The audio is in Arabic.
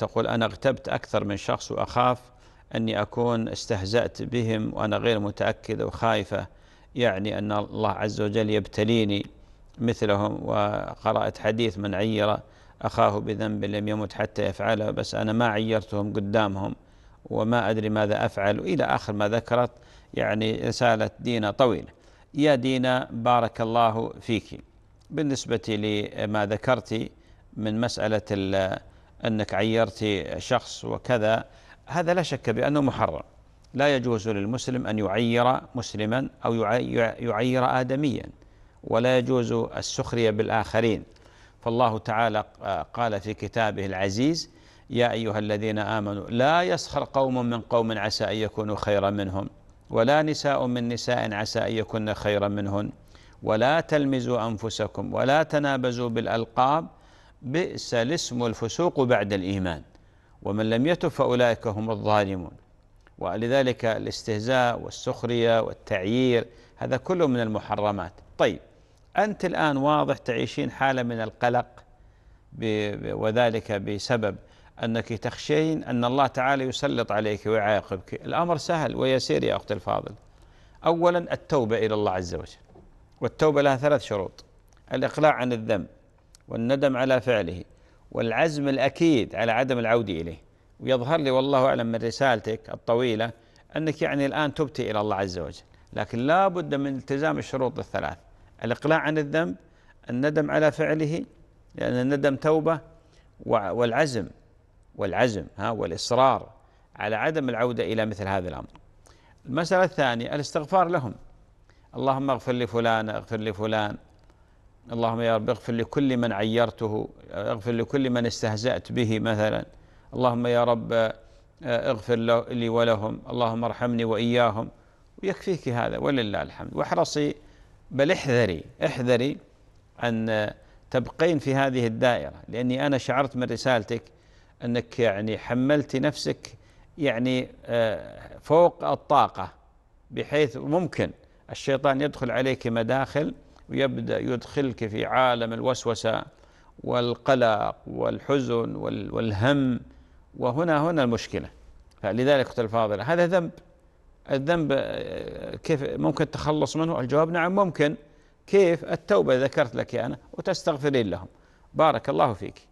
تقول أنا اغتبت أكثر من شخص وأخاف أني أكون استهزأت بهم وأنا غير متأكدة وخايفة يعني أن الله عز وجل يبتليني مثلهم وقرأت حديث من عير أخاه بذنب لم يمت حتى يفعله بس أنا ما عيرتهم قدامهم وما أدري ماذا أفعل إلى آخر ما ذكرت يعني رسالة دينا طويلة يا دينا بارك الله فيك بالنسبة لما ذكرت من مسألة أنك عيرت شخص وكذا هذا لا شك بأنه محرم لا يجوز للمسلم أن يعير مسلما أو يعير آدميا ولا يجوز السخرية بالآخرين فالله تعالى قال في كتابه العزيز يا أيها الذين آمنوا لا يسخر قوم من قوم عسى أن يكونوا خيرا منهم ولا نساء من نساء عسى أن يكن خيرا منهن ولا تلمزوا أنفسكم ولا تنابزوا بالألقاب بئس الاسم الفسوق بعد الإيمان ومن لم يتب فأولئك هم الظالمون ولذلك الاستهزاء والسخرية والتعيير هذا كله من المحرمات طيب أنت الآن واضح تعيشين حالة من القلق وذلك بسبب أنك تخشين أن الله تعالى يسلط عليك ويعاقبك الأمر سهل ويسير يا أختي الفاضل أولا التوبة إلى الله عز وجل والتوبة لها ثلاث شروط الإقلاع عن الذنب والندم على فعله والعزم الأكيد على عدم العودة إليه ويظهر لي والله أعلم من رسالتك الطويلة أنك يعني الآن تبتي إلى الله عز وجل لكن لا بد من التزام الشروط الثلاث الإقلاع عن الذنب الندم على فعله لأن الندم توبة والعزم والعزم ها والإصرار على عدم العودة إلى مثل هذا الأمر المسألة الثانية الاستغفار لهم اللهم اغفر لفلان اغفر لفلان اللهم يا رب اغفر لكل من عيرته اغفر لكل من استهزأت به مثلا اللهم يا رب آه، اغفر لي ولهم اللهم ارحمني وإياهم ويكفيك هذا ولله الحمد واحرصي بل احذري احذري أن تبقين في هذه الدائرة لأني أنا شعرت من رسالتك أنك يعني حملت نفسك يعني آه، فوق الطاقة بحيث ممكن الشيطان يدخل عليك مداخل ويبدأ يدخلك في عالم الوسوسة والقلق والحزن والهم وهنا هنا المشكلة فلذلك قلت الفاضلة هذا ذنب الذنب كيف ممكن التخلص منه الجواب نعم ممكن كيف التوبة ذكرت لك أنا وتستغفرين لهم بارك الله فيك